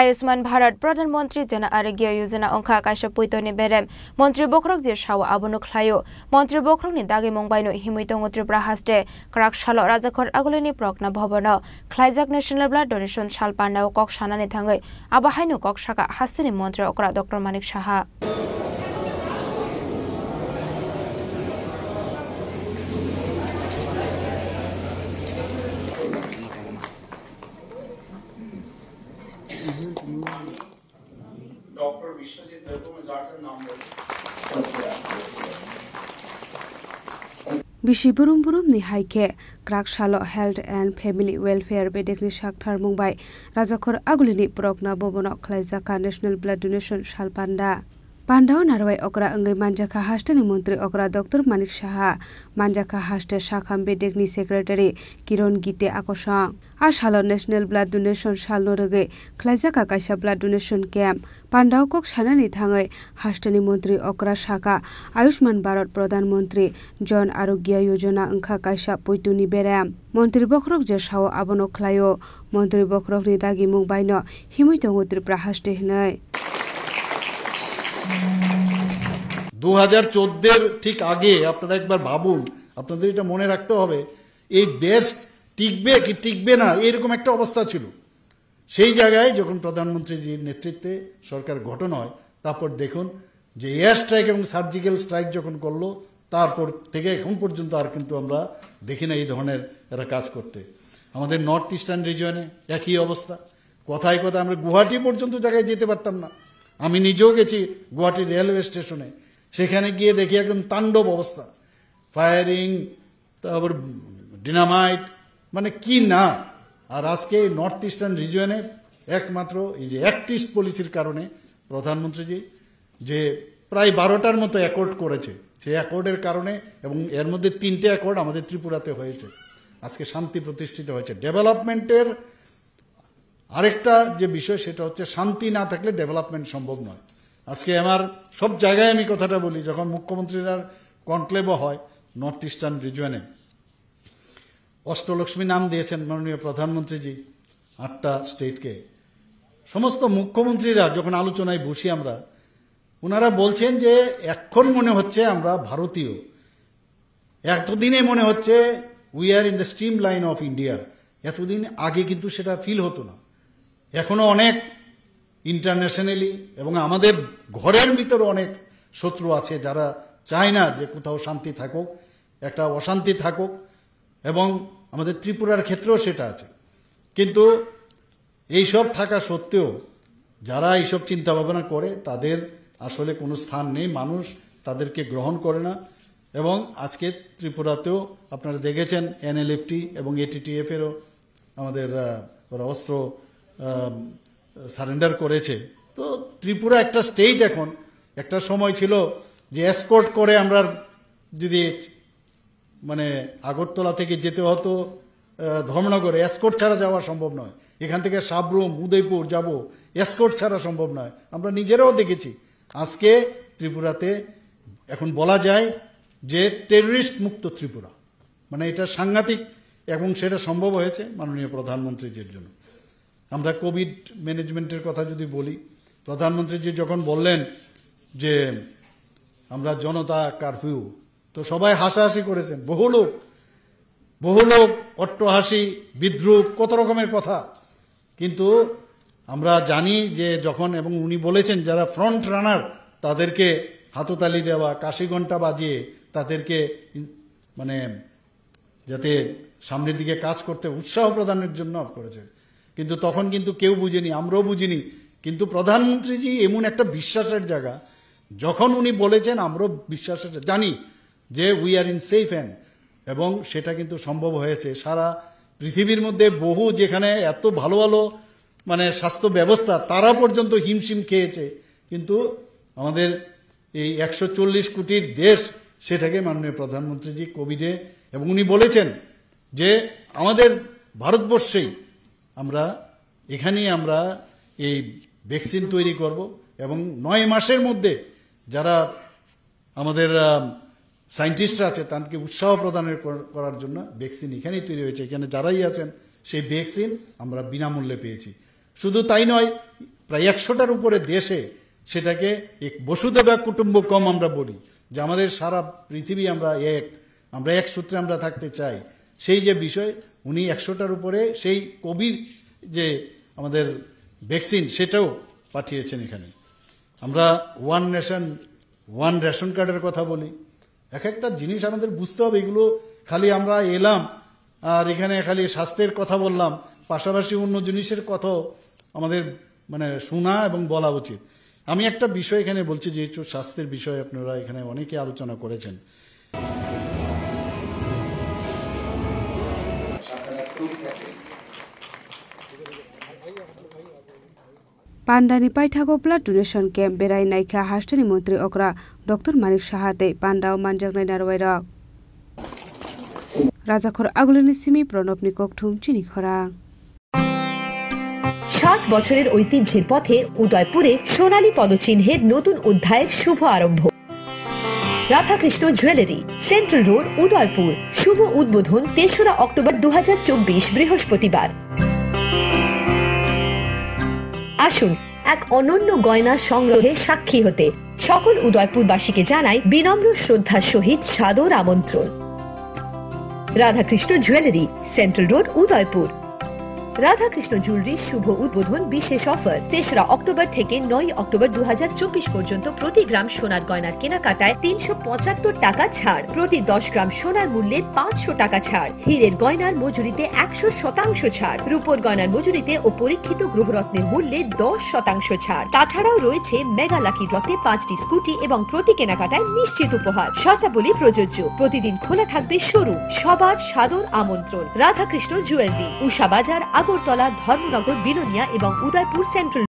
আয়ুষ্মান ভারত প্রধানমন্ত্রী জন আরোগ্য যোজনা অংখা কাইসা পুইতনি বেরেম মন্ত্রী বখরক যে সাও আবনুক লায়ো মন্ত্রী বখরকনি দাগে মুম্বাইনো হিমৈতঙ্গ ত্রিপুরা ক্রাক ক্রাকশালো রাজাখর আগলিনি প্রকনা ভবন খ্লাইজাক ন্যাশনাল ব্লাড ডোনেশন সাল সালপান্ডাও কক সানানি থাঙ্গৈ আবাহাইনু কক সাকা হাস্তিনি মন্ত্রী অকরা ডক্টর মানিক সাহা বিশিবরুম বরুম নিহাইকে ক্রাক শালো হেলথ এন্ড ফেমিলি ওয়েলফেয়ার বেডেকনি সাকথার মুম্বাই রাজাখর আগুলিনি প্রকনা ভবন খ্লাইজাকা ন্যাশনাল ব্লাড ডোনেশন সালপান্ডা পান্ডাও নারওয়াই অকরা অঙ্গে মানজাখা হাস্টেনি মন্ত্রী অকরা ডক্টর মানিক সাহা মানজাখা হাস্টের শাখাম বেডেকনি সেক্রেটারি কিরণ গীতে আকসং আর সালর ন্যাশনাল ব্লাড ডোনেশন সালো রগে খ্লাইজাকা কাইসা ব্লাড ডোনেশন ক্যাম্প পান্ডাও কক সানা থাঙে হাস্টেনি মন্ত্রী অকরা শাখা আয়ুষ্মান ভারত প্রধানমন্ত্রী জন আরোগ্য যোজনা অংখা কাইসা পৈতুনি বেরাম মন্ত্রী বখরক যে সাও আবনো খ্লায়ো মন্ত্রী নি দাগি মুখ বাইন হিমৈত ত্রিপুরা হাস্টে হিনয় দু হাজার চোদ্দের ঠিক আগে আপনারা একবার ভাবুন আপনাদের এটা মনে রাখতে হবে এই দেশ টিকবে কি টিকবে না এরকম একটা অবস্থা ছিল সেই জায়গায় যখন প্রধানমন্ত্রীজির নেতৃত্বে সরকার গঠন হয় তারপর দেখুন যে এয়ার স্ট্রাইক এবং সার্জিক্যাল স্ট্রাইক যখন করলো তারপর থেকে এখন পর্যন্ত আর কিন্তু আমরা দেখি না এই ধরনের এরা কাজ করতে আমাদের নর্থ ইস্টার্ন রিজনে একই অবস্থা কথায় কথায় আমরা গুয়াহাটি পর্যন্ত জায়গায় যেতে পারতাম না আমি নিজেও গেছি গুয়াহাটি রেলওয়ে স্টেশনে সেখানে গিয়ে দেখি একদম তাণ্ডব অবস্থা ফায়ারিং তারপর ডিনামাইট মানে কি না আর আজকে নর্থ ইস্টার্ন রিজিয়নের একমাত্র এই যে অ্যাক্টিস্ট পলিসির কারণে প্রধানমন্ত্রীজি যে প্রায় বারোটার মতো অ্যাকর্ড করেছে সেই অ্যাকর্ডের কারণে এবং এর মধ্যে তিনটে অ্যাকর্ড আমাদের ত্রিপুরাতে হয়েছে আজকে শান্তি প্রতিষ্ঠিত হয়েছে ডেভেলপমেন্টের আরেকটা যে বিষয় সেটা হচ্ছে শান্তি না থাকলে ডেভেলপমেন্ট সম্ভব নয় আজকে আমার সব জায়গায় আমি কথাটা বলি যখন মুখ্যমন্ত্রীরা কনক্লেভও হয় নর্থ ইস্টার্ন রিজনে অষ্টলক্ষ্মী নাম দিয়েছেন মাননীয় প্রধানমন্ত্রীজি আটটা স্টেটকে সমস্ত মুখ্যমন্ত্রীরা যখন আলোচনায় বসি আমরা ওনারা বলছেন যে এখন মনে হচ্ছে আমরা ভারতীয় এতদিনে মনে হচ্ছে we are in the stream line of India এতদিন আগে কিন্তু সেটা ফিল হতো না এখনো অনেক ইন্টারন্যাশনালি এবং আমাদের ঘরের ভিতরে অনেক শত্রু আছে যারা চায় না যে কোথাও শান্তি থাকুক একটা অশান্তি থাকুক এবং আমাদের ত্রিপুরার ক্ষেত্রেও সেটা আছে কিন্তু এইসব থাকা সত্ত্বেও যারা এইসব চিন্তা ভাবনা করে তাদের আসলে কোনো স্থান নেই মানুষ তাদেরকে গ্রহণ করে না এবং আজকে ত্রিপুরাতেও আপনারা দেখেছেন এনএলএফটি এবং এটিটিএফেরও আমাদের অস্ত্র সারেন্ডার করেছে তো ত্রিপুরা একটা স্টেট এখন একটা সময় ছিল যে এসকোর্ট করে আমরা যদি মানে আগরতলা থেকে যেতে হতো ধর্মনগরে এসকোর্ট ছাড়া যাওয়া সম্ভব নয় এখান থেকে সাবরুম উদয়পুর যাব এসকোর্ট ছাড়া সম্ভব নয় আমরা নিজেরাও দেখেছি আজকে ত্রিপুরাতে এখন বলা যায় যে টেররিস্ট মুক্ত ত্রিপুরা মানে এটা সাংঘাতিক এবং সেটা সম্ভব হয়েছে মাননীয় প্রধানমন্ত্রীজির জন্য আমরা কোভিড ম্যানেজমেন্টের কথা যদি বলি প্রধানমন্ত্রীজি যখন বললেন যে আমরা জনতা কারফিউ তো সবাই হাসাহাসি করেছেন বহু লোক বহু লোক অট্টহাসি বিদ্রুপ কত রকমের কথা কিন্তু আমরা জানি যে যখন এবং উনি বলেছেন যারা ফ্রন্ট রানার তাদেরকে হাততালি দেওয়া কাশি ঘন্টা বাজিয়ে তাদেরকে মানে যাতে সামনের দিকে কাজ করতে উৎসাহ প্রদানের জন্য করেছেন কিন্তু তখন কিন্তু কেউ বুঝেনি আমরাও বুঝিনি কিন্তু প্রধানমন্ত্রীজি এমন একটা বিশ্বাসের জায়গা যখন উনি বলেছেন আমরাও বিশ্বাসের জানি যে we are in safe hand এবং সেটা কিন্তু সম্ভব হয়েছে সারা পৃথিবীর মধ্যে বহু যেখানে এত ভালো ভালো মানে স্বাস্থ্য ব্যবস্থা তারা পর্যন্ত হিমশিম খেয়েছে কিন্তু আমাদের এই একশো কোটির দেশ সেটাকে মাননীয় প্রধানমন্ত্রীজি কোভিডে এবং উনি বলেছেন যে আমাদের ভারতবর্ষেই আমরা এখানেই আমরা এই ভ্যাকসিন তৈরি করব এবং নয় মাসের মধ্যে যারা আমাদের সায়েন্টিস্টরা আছে তাদেরকে উৎসাহ প্রদানের করার জন্য ভ্যাকসিন এখানেই তৈরি হয়েছে এখানে যারাই আছেন সেই ভ্যাকসিন আমরা বিনামূল্যে পেয়েছি শুধু তাই নয় প্রায় একশোটার উপরে দেশে সেটাকে এক বসুদেবা কুটুম্ব কম আমরা বলি যে আমাদের সারা পৃথিবী আমরা এক আমরা এক সূত্রে আমরা থাকতে চাই সেই যে বিষয় উনি একশোটার উপরে সেই কবির যে আমাদের ভ্যাকসিন সেটাও পাঠিয়েছেন এখানে আমরা ওয়ান নেশন ওয়ান রেশন কার্ডের কথা বলি এক একটা জিনিস আমাদের বুঝতে হবে এগুলো খালি আমরা এলাম আর এখানে খালি স্বাস্থ্যের কথা বললাম পাশাপাশি অন্য জিনিসের কথাও আমাদের মানে শোনা এবং বলা উচিত আমি একটা বিষয় এখানে বলছি যেহেতু স্বাস্থ্যের বিষয়ে আপনারা এখানে অনেকে আলোচনা করেছেন পান্ডানি পাইঠাগোপলা ডোনেশন ক্যাম্প বেড়াই নাইখা হাস্টানি মন্ত্রী অকরা ডক্টর মানিক সাহাতে পান্ডাও মানজাকনাই নারওয়াইরক রাজাখর আগুলিনি সিমি প্রণবনি ককঠুম চিনি খরা ষাট বছরের ঐতিহ্যের পথে উদয়পুরে সোনালী পদচিহ্নের নতুন অধ্যায়ের শুভ আরম্ভ Radhakrishna jewellery central road Udaipur শুভ উদ্বোধন তেসরা অক্টোবর দু বৃহস্পতিবার আসুন এক অনন্য গয়না সংগ্রহে সাক্ষী হতে সকল উদয়পুরবাসীকে জানাই বিনম্র শ্রদ্ধার সহিত সাদর আমন্ত্রণ Radhakrishna jewellery central road Udaipur Radhakrishna jewellery শুভ উদ্বোধন বিশেষ অফার তেসরা অক্টোবর থেকে নয় অক্টোবর দু পর্যন্ত প্রতি গ্রাম সোনার গয়নার কেনাকাটায় তিনশো পঁচাত্তর টাকা ছাড় প্রতি দশ গ্রাম সোনার মূল্যে পাঁচশো টাকা ছাড় হীরের গয়নার মজুরিতে একশো শতাংশ ছাড় রূপোর গয়নার মজুরিতে ও পরীক্ষিত গ্রহরত্নের মূল্যে দশ শতাংশ ছাড় তাছাড়াও রয়েছে মেগা লাকি ড্রতে পাঁচটি স্কুটি এবং প্রতি কেনাকাটায় নিশ্চিত উপহার শর্তাবলী প্রযোজ্য প্রতিদিন খোলা থাকবে শোরুম সবার সাদর আমন্ত্রণ রাধাকৃষ্ণ জুয়েলারি উষা বাজার আগরতলা ধর্মনগর বিলোনিয়া এবং উদয়পুর সেন্ট্রাল